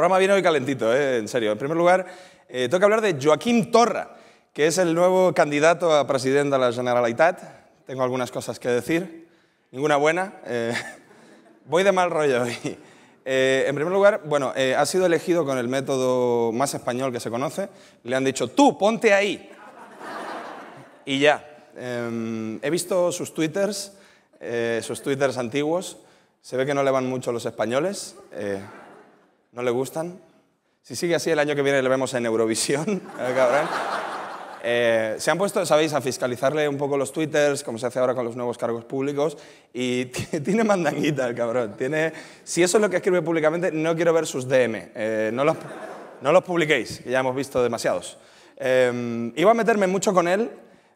programa viene hoy calentito, eh, en serio. En primer lugar, eh, tengo que hablar de Joaquín Torra, que es el nuevo candidato a presidente de la Generalitat. Tengo algunas cosas que decir, ninguna buena. Eh, voy de mal rollo hoy. en primer lugar, bueno, ha sido elegido con el método más español que se conoce. Le han dicho, tú, ponte ahí. y ya. Em, he visto sus twitters, sus twitters antiguos. Se ve que no le van mucho los españoles. ¿No le gustan? Si sigue así, el año que viene le vemos en Eurovisión, ¿eh, cabrón. Eh, se han puesto, sabéis, a fiscalizarle un poco los twitters, como se hace ahora con los nuevos cargos públicos, y tiene mandanguita el cabrón. Tiene, si eso es lo que escribe públicamente, no quiero ver sus DM. Eh, no, los, no los publiquéis, que ya hemos visto demasiados. iba a meterme mucho con él,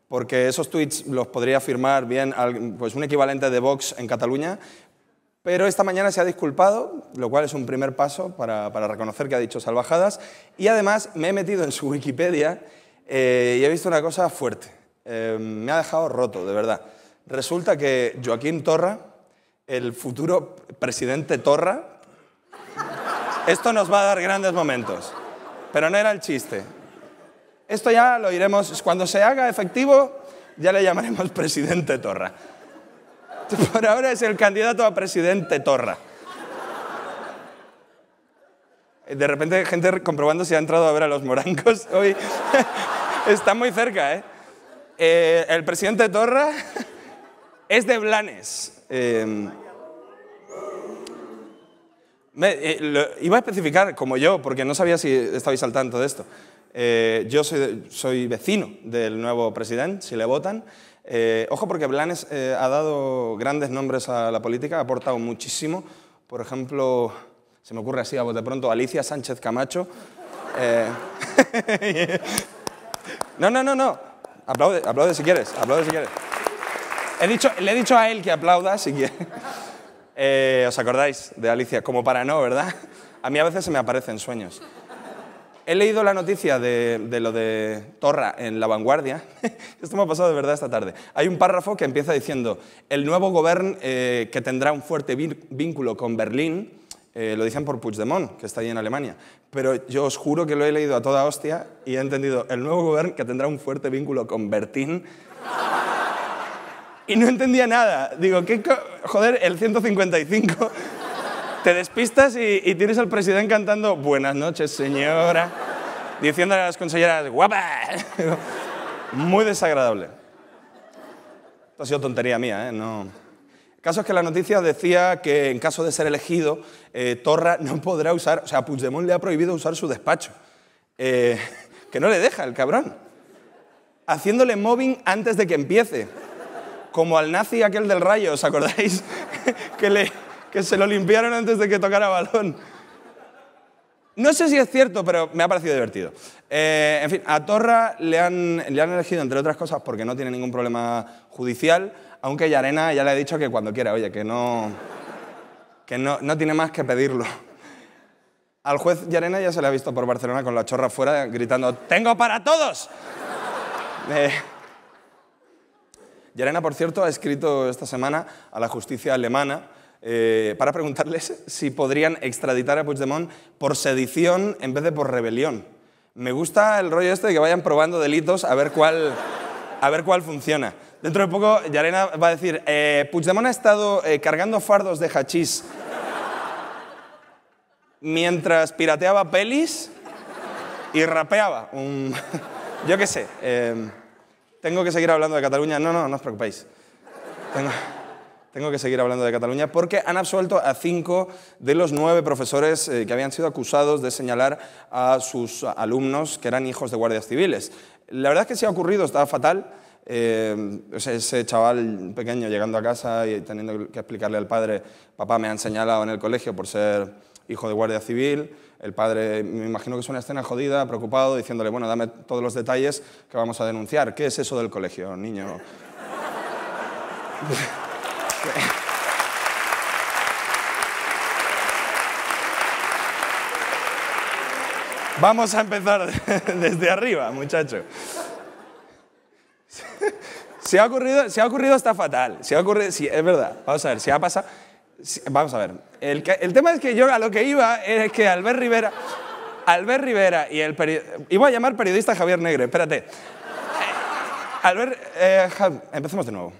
porque esos tweets los podría firmar bien pues, un equivalente de Vox en Cataluña, pero esta mañana se ha disculpado, lo cual es un primer paso para, reconocer que ha dicho salvajadas. Y además me he metido en su Wikipedia eh, y he visto una cosa fuerte. Eh, me ha dejado roto, de verdad. Resulta que Joaquín Torra, el futuro presidente Torra, esto nos va a dar grandes momentos. Pero no era el chiste. Esto ya lo iremos, cuando se haga efectivo, ya le llamaremos presidente Torra. Por ahora es el candidato a presidente Torra. De repente gente comprobando si ha entrado a ver a los morancos hoy. Está muy cerca, ¿eh? eh el presidente Torra es de Blanes. Em, eh, iba a especificar, como yo, porque no sabía si estabais al tanto de esto. Eh, yo soy vecino del nuevo presidente, si le votan. Eh, ojo porque Blanes eh, ha dado grandes nombres a la política, ha aportado muchísimo. Por ejemplo, se me ocurre así a vos de pronto, Alicia Sánchez Camacho. Eh, no, no, no, no. Aplaude, si quieres, aplaude si quieres. He dicho, le he dicho a él que aplauda si quiere. ¿Os acordáis de Alicia? Como para no, ¿verdad? A mí a veces se me aparecen sueños. He leído la noticia de, lo de Torra en La Vanguardia. Esto me ha pasado de verdad esta tarde. Hay un párrafo que empieza diciendo, el nuevo gobierno eh, que tendrá un fuerte vínculo con Berlín, eh, lo dicen por Puigdemont, que está ahí en Alemania, pero yo os juro que lo he leído a toda hostia y he entendido, el nuevo gobierno que tendrá un fuerte vínculo con Bertín. y no entendía nada. Digo, ¿qué joder, el 155 te despistas y, tienes al presidente cantando Buenas noches, señora, diciéndole a las consejeras guapa. Muy desagradable. Esto ha sido tontería mía, ¿eh? No caso es que la noticia decía que en caso de ser elegido, eh, Torra no podrá usar, o sea, Puigdemont le ha prohibido usar su despacho. Eh, que no le deja, el cabrón. Haciéndole mobbing antes de que empiece. Como al nazi aquel del rayo, ¿os acordáis? que le, que se lo limpiaron antes de que tocara balón. No sé si es cierto, pero me ha parecido divertido. Eh, en fin, a Torra le han, elegido, entre otras cosas, porque no tiene ningún problema judicial, aunque Yarena ya le ha dicho que cuando quiera, oye, que no, que no, tiene más que pedirlo. Al juez Yarena ya se le ha visto por Barcelona con la chorra fuera gritando ¡Tengo para todos! Yarena, eh, por cierto, ha escrito esta semana a la justicia alemana eh, para preguntarles si podrían extraditar a Puigdemont por sedición en vez de por rebelión. Me gusta el rollo este de que vayan probando delitos a ver cuál, a ver cuál funciona. Dentro de poco, Yarena va a decir, eh, Puigdemont ha estado eh, cargando fardos de hachís mientras pirateaba pelis y rapeaba. Yo qué sé. tengo que seguir hablando de Cataluña. No, no, no os preocupéis. Tengo tengo que seguir hablando de Cataluña porque han absuelto a cinco de los nueve profesores eh, que habían sido acusados de señalar a sus alumnos que eran hijos de guardias civiles. La verdad es que si ha ocurrido, estaba fatal. Eh, ese chaval pequeño llegando a casa y teniendo que explicarle al padre, papá me han señalado en el colegio por ser hijo de guardia civil, el padre, me imagino que es una escena jodida, preocupado, diciéndole, bueno, dame todos los detalles que vamos a denunciar. ¿Qué es eso del colegio, niño? Vamos a empezar desde arriba, muchacho. Se ha ocurrido, se ha ocurrido hasta fatal. Se ha ocurrido, es verdad. Vamos a ver, si ha pasado. Vamos a ver. El, tema es que yo a lo que iba es que Albert Rivera, Albert Rivera y el iba a llamar periodista Javier Negre. Espérate. Eh, Albert, eh, empecemos de nuevo.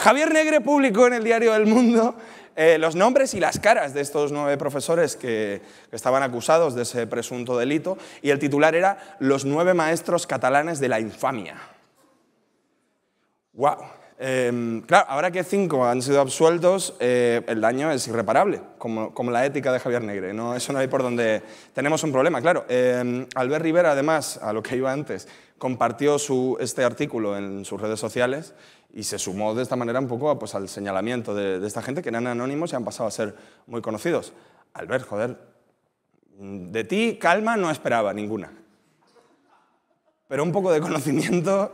Javier Negre publicó en el diario El Mundo eh, los nombres y las caras de estos nueve profesores que, que estaban acusados de ese presunto delito y el titular era Los nueve maestros catalanes de la infamia. ¡Wow! Em, claro, ahora que cinco han sido absueltos, eh, el daño es irreparable, como, como, la ética de Javier Negre. No, eso no hay por donde tenemos un problema, claro. Em, Albert Rivera, además, a lo que iba antes, compartió su, este artículo en sus redes sociales y se sumó de esta manera un poco pues, al señalamiento de, de esta gente que eran anónimos y han pasado a ser muy conocidos. Albert, joder, de ti calma no esperaba ninguna. Pero un poco de conocimiento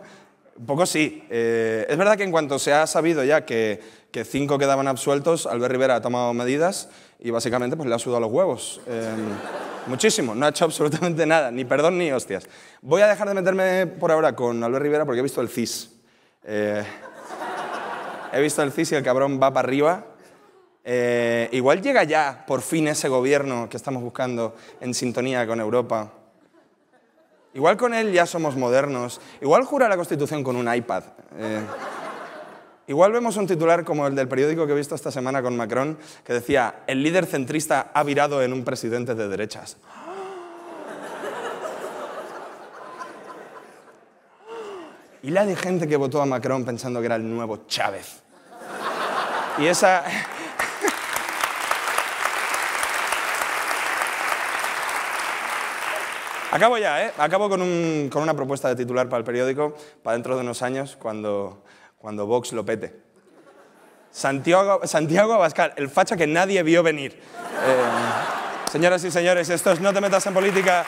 un poco sí. Eh, es verdad que en cuanto se ha sabido ya que, cinco quedaban absueltos, Albert Rivera ha tomado medidas y básicamente pues, le ha sudado los huevos. Em, muchísimo, no ha hecho absolutamente nada, ni perdón ni hostias. Voy a dejar de meterme por ahora con Albert Rivera porque he visto el CIS. Eh, he visto el CIS y el cabrón va para arriba. Eh, igual llega ya por fin ese gobierno que estamos buscando en sintonía con Europa. Igual con él ya somos modernos. Igual jura la Constitución con un iPad. Eh. igual vemos un titular como el del periódico que he visto esta semana con Macron, que decía, el líder centrista ha virado en un presidente de derechas. Y la de gente que votó a Macron pensando que era el nuevo Chávez. Y esa... Acabo ya, ¿eh? Acabo con, una propuesta de titular para el periódico para dentro de unos años cuando, Vox lo pete. Santiago, Santiago Abascal, el facha que nadie vio venir. Eh, señoras y señores, esto es No te metas en política.